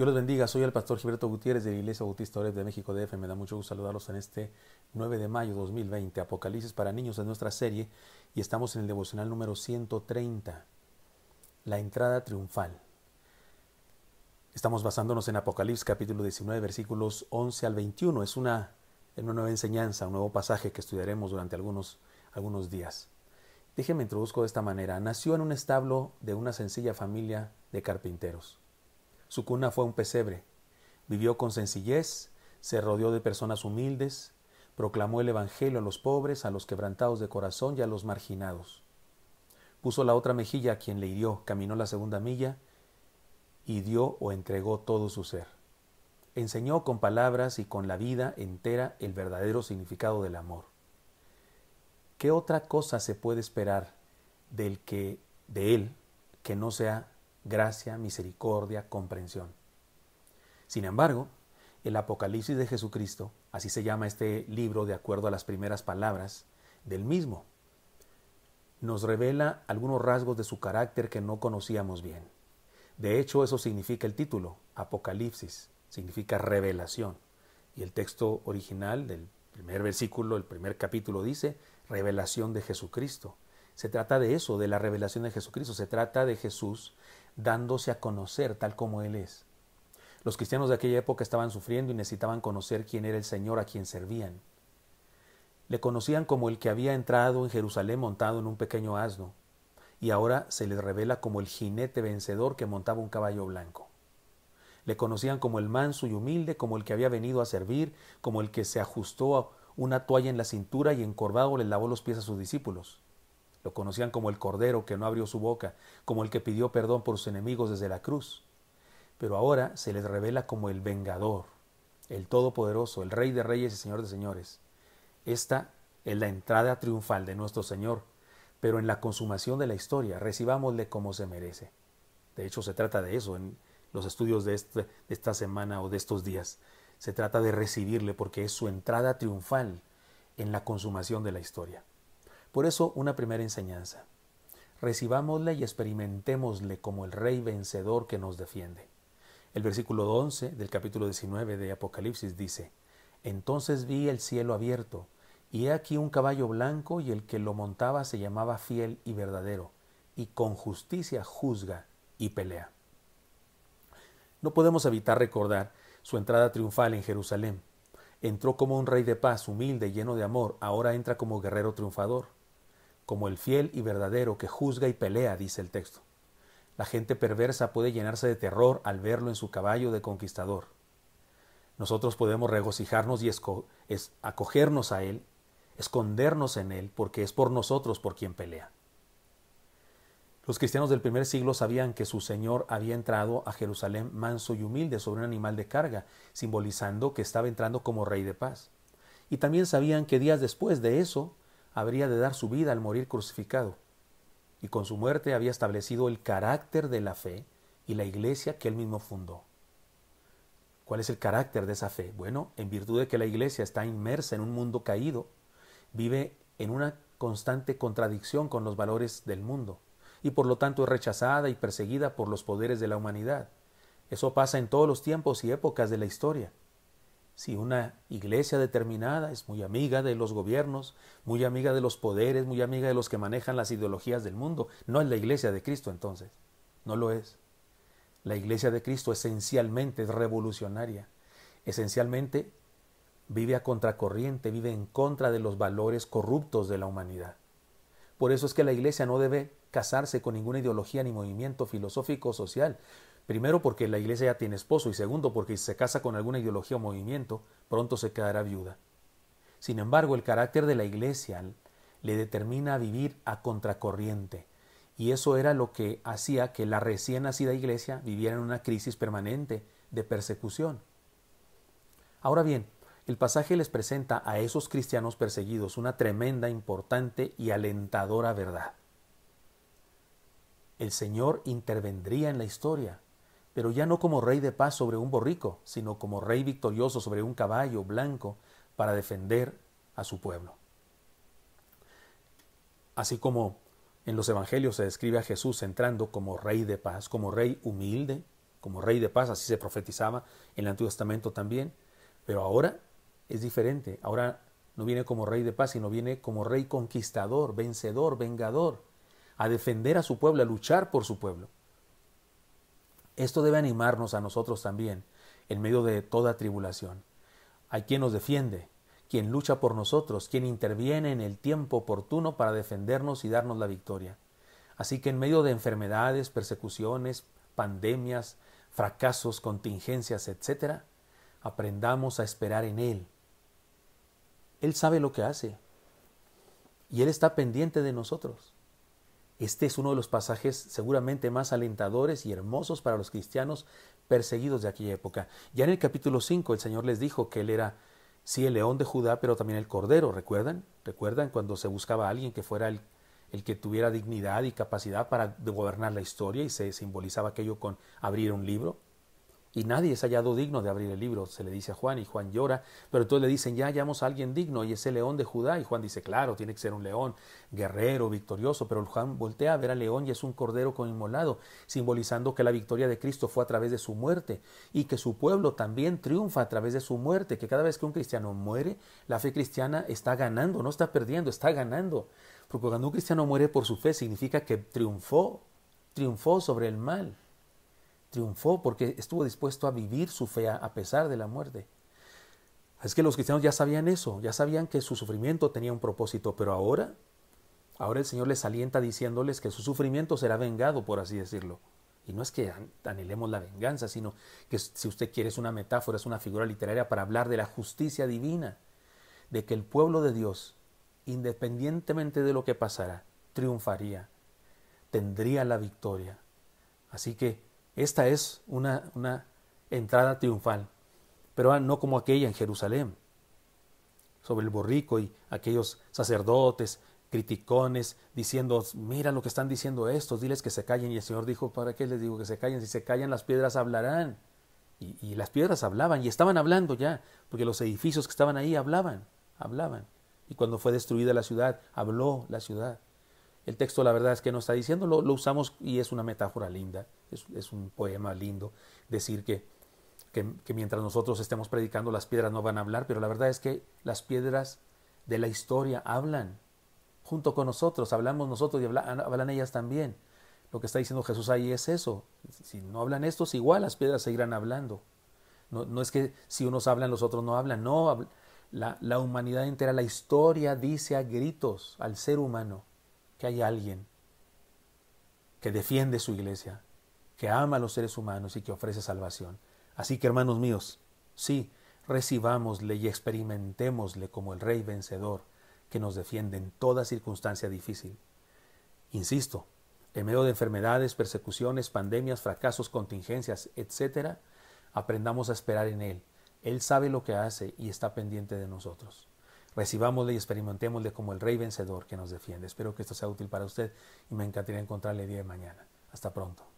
Dios los bendiga, soy el pastor Gilberto Gutiérrez de la Iglesia Bautista Oreb de México DF. Me da mucho gusto saludarlos en este 9 de mayo 2020, Apocalipsis para niños de nuestra serie y estamos en el devocional número 130, la entrada triunfal. Estamos basándonos en Apocalipsis capítulo 19, versículos 11 al 21. Es una, una nueva enseñanza, un nuevo pasaje que estudiaremos durante algunos, algunos días. Déjenme introduzco de esta manera. Nació en un establo de una sencilla familia de carpinteros. Su cuna fue un pesebre. Vivió con sencillez, se rodeó de personas humildes, proclamó el Evangelio a los pobres, a los quebrantados de corazón y a los marginados. Puso la otra mejilla a quien le hirió, caminó la segunda milla y dio o entregó todo su ser. Enseñó con palabras y con la vida entera el verdadero significado del amor. ¿Qué otra cosa se puede esperar del que de él que no sea gracia, misericordia, comprensión. Sin embargo, el Apocalipsis de Jesucristo, así se llama este libro de acuerdo a las primeras palabras del mismo, nos revela algunos rasgos de su carácter que no conocíamos bien. De hecho, eso significa el título, Apocalipsis, significa revelación. Y el texto original del primer versículo, el primer capítulo dice, revelación de Jesucristo. Se trata de eso, de la revelación de Jesucristo, se trata de Jesús dándose a conocer tal como Él es. Los cristianos de aquella época estaban sufriendo y necesitaban conocer quién era el Señor a quien servían. Le conocían como el que había entrado en Jerusalén montado en un pequeño asno, y ahora se les revela como el jinete vencedor que montaba un caballo blanco. Le conocían como el manso y humilde, como el que había venido a servir, como el que se ajustó una toalla en la cintura y encorvado le lavó los pies a sus discípulos. Lo conocían como el Cordero que no abrió su boca, como el que pidió perdón por sus enemigos desde la cruz. Pero ahora se les revela como el Vengador, el Todopoderoso, el Rey de Reyes y Señor de Señores. Esta es la entrada triunfal de nuestro Señor, pero en la consumación de la historia recibámosle como se merece. De hecho, se trata de eso en los estudios de, este, de esta semana o de estos días. Se trata de recibirle porque es su entrada triunfal en la consumación de la historia. Por eso, una primera enseñanza. Recibámosle y experimentémosle como el Rey vencedor que nos defiende. El versículo 11 del capítulo 19 de Apocalipsis dice, Entonces vi el cielo abierto, y he aquí un caballo blanco, y el que lo montaba se llamaba fiel y verdadero, y con justicia juzga y pelea. No podemos evitar recordar su entrada triunfal en Jerusalén. Entró como un rey de paz, humilde, lleno de amor, ahora entra como guerrero triunfador como el fiel y verdadero que juzga y pelea, dice el texto. La gente perversa puede llenarse de terror al verlo en su caballo de conquistador. Nosotros podemos regocijarnos y acogernos a Él, escondernos en Él, porque es por nosotros por quien pelea. Los cristianos del primer siglo sabían que su Señor había entrado a Jerusalén manso y humilde sobre un animal de carga, simbolizando que estaba entrando como rey de paz. Y también sabían que días después de eso habría de dar su vida al morir crucificado, y con su muerte había establecido el carácter de la fe y la iglesia que él mismo fundó. ¿Cuál es el carácter de esa fe? Bueno, en virtud de que la iglesia está inmersa en un mundo caído, vive en una constante contradicción con los valores del mundo, y por lo tanto es rechazada y perseguida por los poderes de la humanidad. Eso pasa en todos los tiempos y épocas de la historia. Si una iglesia determinada es muy amiga de los gobiernos, muy amiga de los poderes, muy amiga de los que manejan las ideologías del mundo, no es la iglesia de Cristo entonces, no lo es. La iglesia de Cristo esencialmente es revolucionaria, esencialmente vive a contracorriente, vive en contra de los valores corruptos de la humanidad. Por eso es que la iglesia no debe casarse con ninguna ideología ni movimiento filosófico o social, Primero porque la iglesia ya tiene esposo y segundo porque si se casa con alguna ideología o movimiento, pronto se quedará viuda. Sin embargo, el carácter de la iglesia le determina a vivir a contracorriente y eso era lo que hacía que la recién nacida iglesia viviera en una crisis permanente de persecución. Ahora bien, el pasaje les presenta a esos cristianos perseguidos una tremenda, importante y alentadora verdad. El Señor intervendría en la historia pero ya no como rey de paz sobre un borrico, sino como rey victorioso sobre un caballo blanco para defender a su pueblo. Así como en los evangelios se describe a Jesús entrando como rey de paz, como rey humilde, como rey de paz, así se profetizaba en el Antiguo Testamento también, pero ahora es diferente, ahora no viene como rey de paz, sino viene como rey conquistador, vencedor, vengador, a defender a su pueblo, a luchar por su pueblo. Esto debe animarnos a nosotros también en medio de toda tribulación. Hay quien nos defiende, quien lucha por nosotros, quien interviene en el tiempo oportuno para defendernos y darnos la victoria. Así que en medio de enfermedades, persecuciones, pandemias, fracasos, contingencias, etc., aprendamos a esperar en Él. Él sabe lo que hace y Él está pendiente de nosotros. Este es uno de los pasajes seguramente más alentadores y hermosos para los cristianos perseguidos de aquella época. Ya en el capítulo 5 el Señor les dijo que Él era, sí, el león de Judá, pero también el cordero, ¿recuerdan? ¿Recuerdan cuando se buscaba a alguien que fuera el, el que tuviera dignidad y capacidad para gobernar la historia y se simbolizaba aquello con abrir un libro? Y nadie es hallado digno de abrir el libro, se le dice a Juan y Juan llora, pero entonces le dicen, ya hallamos a alguien digno y ese león de Judá. Y Juan dice, claro, tiene que ser un león, guerrero, victorioso, pero Juan voltea a ver al león y es un cordero con inmolado, simbolizando que la victoria de Cristo fue a través de su muerte y que su pueblo también triunfa a través de su muerte, que cada vez que un cristiano muere, la fe cristiana está ganando, no está perdiendo, está ganando. Porque cuando un cristiano muere por su fe significa que triunfó, triunfó sobre el mal triunfó porque estuvo dispuesto a vivir su fe a pesar de la muerte. Es que los cristianos ya sabían eso, ya sabían que su sufrimiento tenía un propósito, pero ahora, ahora el Señor les alienta diciéndoles que su sufrimiento será vengado, por así decirlo. Y no es que anhelemos la venganza, sino que si usted quiere es una metáfora, es una figura literaria para hablar de la justicia divina, de que el pueblo de Dios, independientemente de lo que pasara, triunfaría, tendría la victoria. Así que esta es una, entrada triunfal, pero no como aquella en Jerusalén, sobre el borrico y aquellos sacerdotes criticones, diciendo, mira lo que están diciendo estos, diles que se callen. Y el Señor dijo, ¿para qué les digo que se callen? Si se callan las piedras hablarán. y, las piedras hablaban, y estaban hablando ya, porque los edificios que estaban ahí hablaban, hablaban. Y cuando fue destruida la ciudad, habló la ciudad. El texto la verdad es que no está diciendo, lo, usamos y es una metáfora linda, es, un poema lindo decir que, mientras nosotros estemos predicando las piedras no van a hablar, pero la verdad es que las piedras de la historia hablan junto con nosotros, hablamos nosotros y hablan, ellas también. Lo que está diciendo Jesús ahí es eso. Si no hablan estos, igual las piedras seguirán hablando. No, es que si unos hablan, los otros no hablan. No, la humanidad entera, la historia dice a gritos al ser humano que hay alguien que defiende su iglesia, que ama a los seres humanos y que ofrece salvación. Así que, hermanos míos, sí, recibámosle y experimentémosle como el Rey vencedor que nos defiende en toda circunstancia difícil. Insisto, en medio de enfermedades, persecuciones, pandemias, fracasos, contingencias, etc., aprendamos a esperar en Él. Él sabe lo que hace y está pendiente de nosotros. Recibámosle y experimentémosle como el Rey vencedor que nos defiende. Espero que esto sea útil para usted y me encantaría encontrarle el día de mañana. Hasta pronto.